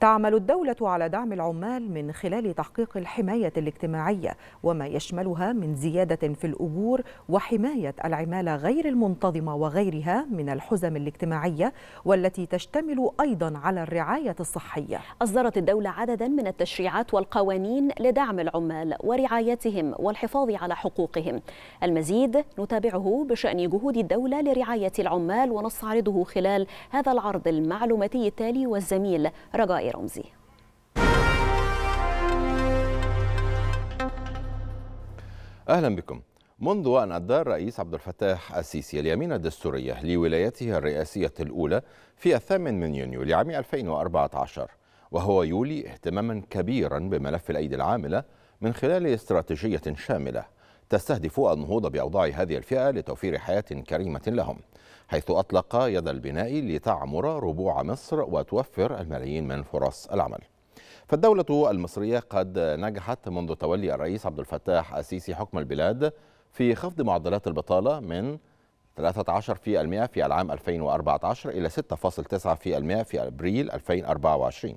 تعمل الدولة على دعم العمال من خلال تحقيق الحماية الاجتماعية وما يشملها من زيادة في الأجور وحماية العمالة غير المنتظمة وغيرها من الحزم الاجتماعية والتي تشتمل أيضا على الرعاية الصحية أصدرت الدولة عددا من التشريعات والقوانين لدعم العمال ورعايتهم والحفاظ على حقوقهم المزيد نتابعه بشأن جهود الدولة لرعاية العمال ونستعرضه خلال هذا العرض المعلوماتي التالي والزميل رجاء رمزي أهلا بكم منذ أن أدى الرئيس عبد الفتاح السيسي اليمين الدستورية لولايته الرئاسية الأولى في الثامن من يونيو لعام 2014 وهو يولي اهتماما كبيرا بملف الأيدي العاملة من خلال استراتيجية شاملة تستهدف النهوض بأوضاع هذه الفئة لتوفير حياة كريمة لهم حيث أطلق يد البناء لتعمر ربوع مصر وتوفر الملايين من فرص العمل فالدولة المصرية قد نجحت منذ تولي الرئيس عبد الفتاح السيسي حكم البلاد في خفض معدلات البطالة من 13% في العام 2014 إلى 6.9% في أبريل 2024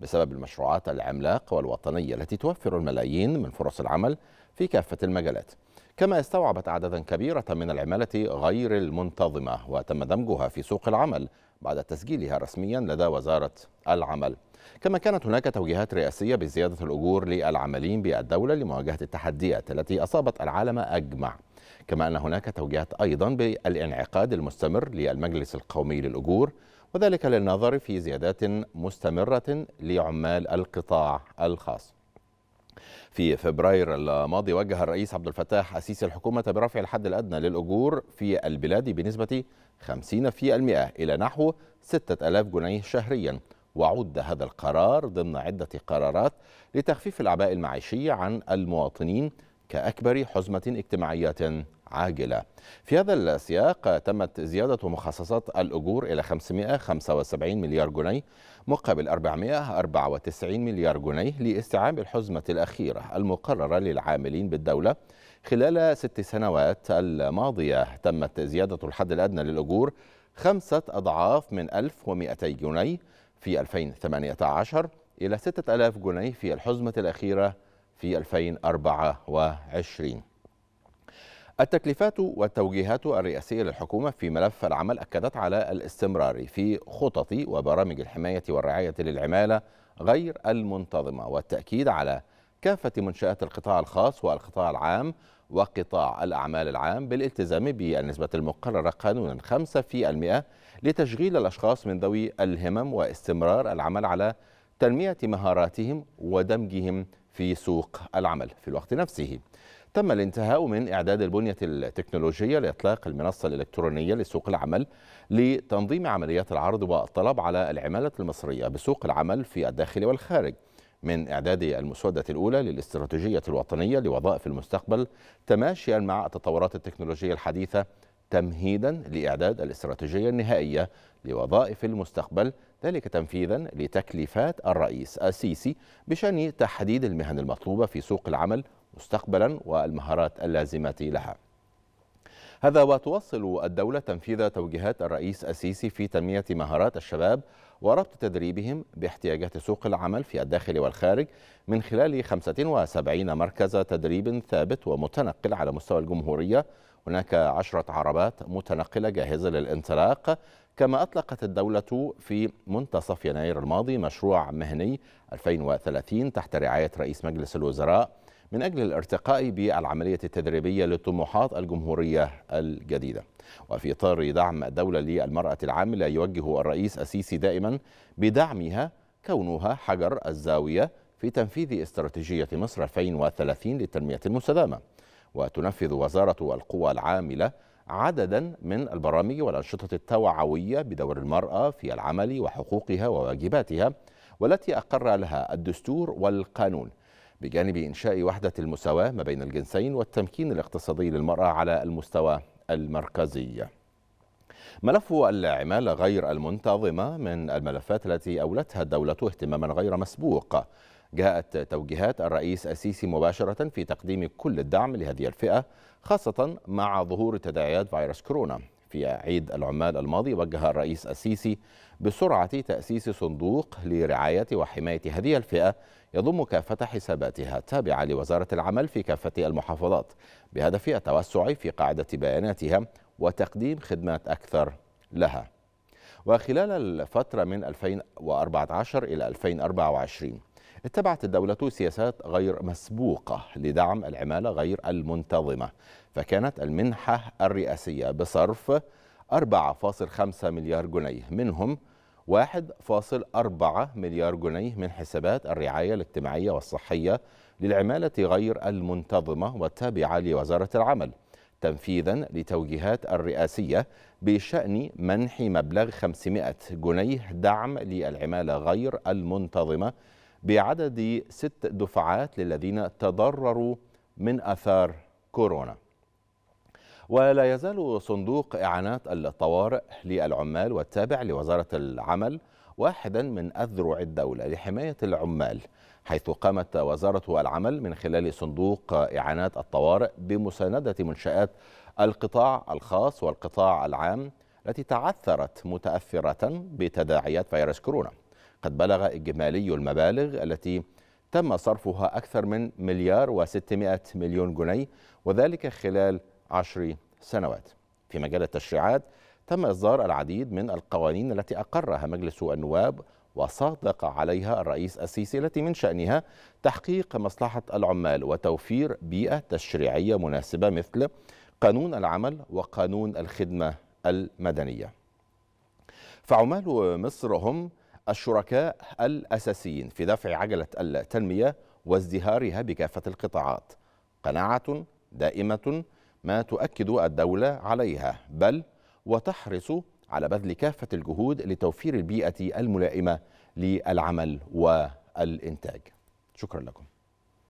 بسبب المشروعات العملاقة والوطنية التي توفر الملايين من فرص العمل في كافة المجالات كما استوعبت عددا كبيرة من العمالة غير المنتظمة وتم دمجها في سوق العمل بعد تسجيلها رسميا لدى وزارة العمل كما كانت هناك توجيهات رئاسية بزيادة الأجور للعاملين بالدولة لمواجهة التحديات التي أصابت العالم أجمع كما أن هناك توجيهات أيضا بالانعقاد المستمر للمجلس القومي للأجور وذلك للنظر في زيادات مستمرة لعمال القطاع الخاص في فبراير الماضي وجه الرئيس عبد الفتاح السيسي الحكومة برفع الحد الأدنى للأجور في البلاد بنسبة 50% إلى نحو 6000 جنيه شهريا وعد هذا القرار ضمن عدة قرارات لتخفيف الأعباء المعيشية عن المواطنين كأكبر حزمة اجتماعية عاجلة في هذا السياق تمت زيادة مخصصات الأجور إلى 575 مليار جنيه مقابل 494 مليار جنيه لاستيعاب الحزمة الأخيرة المقررة للعاملين بالدولة خلال ست سنوات الماضية تمت زيادة الحد الأدنى للأجور خمسة أضعاف من 1200 جنيه في 2018 إلى 6000 جنيه في الحزمة الأخيرة في 2024 التكليفات والتوجيهات الرئاسية للحكومة في ملف العمل أكدت على الاستمرار في خطط وبرامج الحماية والرعاية للعمالة غير المنتظمة والتأكيد على كافة منشآت القطاع الخاص والقطاع العام وقطاع الأعمال العام بالالتزام بالنسبة المقررة قانونا 5% لتشغيل الأشخاص من ذوي الهمم واستمرار العمل على تنمية مهاراتهم ودمجهم في سوق العمل في الوقت نفسه تم الانتهاء من إعداد البنية التكنولوجية لإطلاق المنصة الإلكترونية لسوق العمل لتنظيم عمليات العرض والطلب على العمالة المصرية بسوق العمل في الداخل والخارج من إعداد المسودة الأولى للاستراتيجية الوطنية لوظائف المستقبل تماشيا مع التطورات التكنولوجية الحديثة تمهيدا لإعداد الاستراتيجية النهائية لوظائف المستقبل ذلك تنفيذا لتكليفات الرئيس السيسي بشأن تحديد المهن المطلوبة في سوق العمل مستقبلا والمهارات اللازمة لها هذا وتوصل الدولة تنفيذ توجيهات الرئيس السيسي في تنمية مهارات الشباب وربط تدريبهم باحتياجات سوق العمل في الداخل والخارج من خلال 75 مركز تدريب ثابت ومتنقل على مستوى الجمهورية هناك عشرة عربات متنقلة جاهزة للانطلاق كما أطلقت الدولة في منتصف يناير الماضي مشروع مهني 2030 تحت رعاية رئيس مجلس الوزراء من أجل الارتقاء بالعملية التدريبية لطموحات الجمهورية الجديدة وفي إطار دعم الدولة للمرأة العاملة يوجه الرئيس السيسي دائما بدعمها كونها حجر الزاوية في تنفيذ استراتيجية مصر 2030 للتنمية المستدامة وتنفذ وزارة القوى العاملة عددا من البرامج والأنشطة التوعوية بدور المرأة في العمل وحقوقها وواجباتها والتي أقر لها الدستور والقانون بجانب إنشاء وحدة المساواة ما بين الجنسين والتمكين الاقتصادي للمرأة على المستوى المركزي ملف العمالة غير المنتظمة من الملفات التي أولتها الدولة اهتماما غير مسبوق جاءت توجيهات الرئيس السيسي مباشرة في تقديم كل الدعم لهذه الفئة خاصة مع ظهور تداعيات فيروس كورونا في عيد العمال الماضي وجه الرئيس السيسي بسرعة تأسيس صندوق لرعاية وحماية هذه الفئة يضم كافة حساباتها التابعة لوزارة العمل في كافة المحافظات بهدف التوسع في قاعدة بياناتها وتقديم خدمات أكثر لها وخلال الفترة من 2014 إلى 2024 اتبعت الدولة سياسات غير مسبوقة لدعم العمالة غير المنتظمة فكانت المنحة الرئاسية بصرف 4.5 مليار جنيه منهم 1.4 مليار جنيه من حسابات الرعاية الاجتماعية والصحية للعمالة غير المنتظمة والتابعة لوزارة العمل تنفيذا لتوجيهات الرئاسية بشأن منح مبلغ 500 جنيه دعم للعمالة غير المنتظمة بعدد ست دفعات للذين تضرروا من أثار كورونا ولا يزال صندوق إعانات الطوارئ للعمال والتابع لوزارة العمل واحدا من أذرع الدولة لحماية العمال حيث قامت وزارة العمل من خلال صندوق إعانات الطوارئ بمساندة منشآت القطاع الخاص والقطاع العام التي تعثرت متأثرة بتداعيات فيروس كورونا قد بلغ إجمالي المبالغ التي تم صرفها أكثر من مليار وستمائة مليون جنيه وذلك خلال عشر سنوات في مجال التشريعات تم إصدار العديد من القوانين التي أقرها مجلس النواب وصادق عليها الرئيس السيسي التي من شأنها تحقيق مصلحة العمال وتوفير بيئة تشريعية مناسبة مثل قانون العمل وقانون الخدمة المدنية فعمال مصر هم الشركاء الأساسيين في دفع عجلة التنمية وازدهارها بكافة القطاعات قناعة دائمة ما تؤكد الدولة عليها بل وتحرص على بذل كافة الجهود لتوفير البيئة الملائمة للعمل والإنتاج شكرا لكم